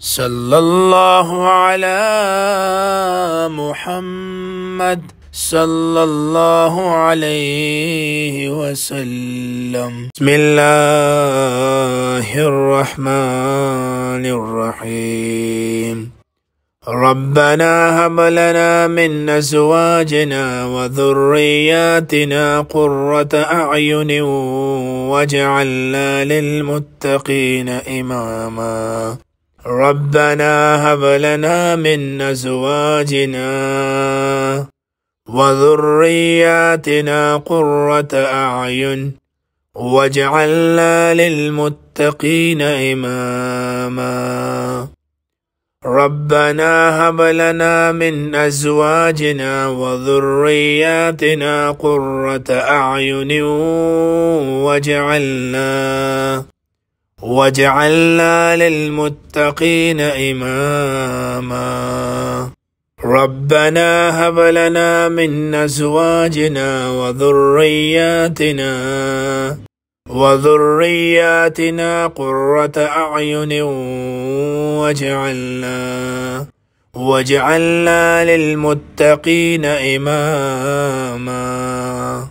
صلى الله على محمد صلى الله عليه وسلم بسم الله الرحمن الرحيم ربنا هب لنا من ازواجنا وذرياتنا قرة اعين واجعلنا للمتقين اماما ربنا هب لنا من أزواجنا وذرياتنا قرة أعين واجعلنا للمتقين إماما ربنا هب لنا من أزواجنا وذرياتنا قرة أعين واجعلنا وجعلنا للمتقين إماما ربنا هب لنا من أزواجنا وذرياتنا وذرياتنا قرة أعين واجعلنا واجعلنا للمتقين إماما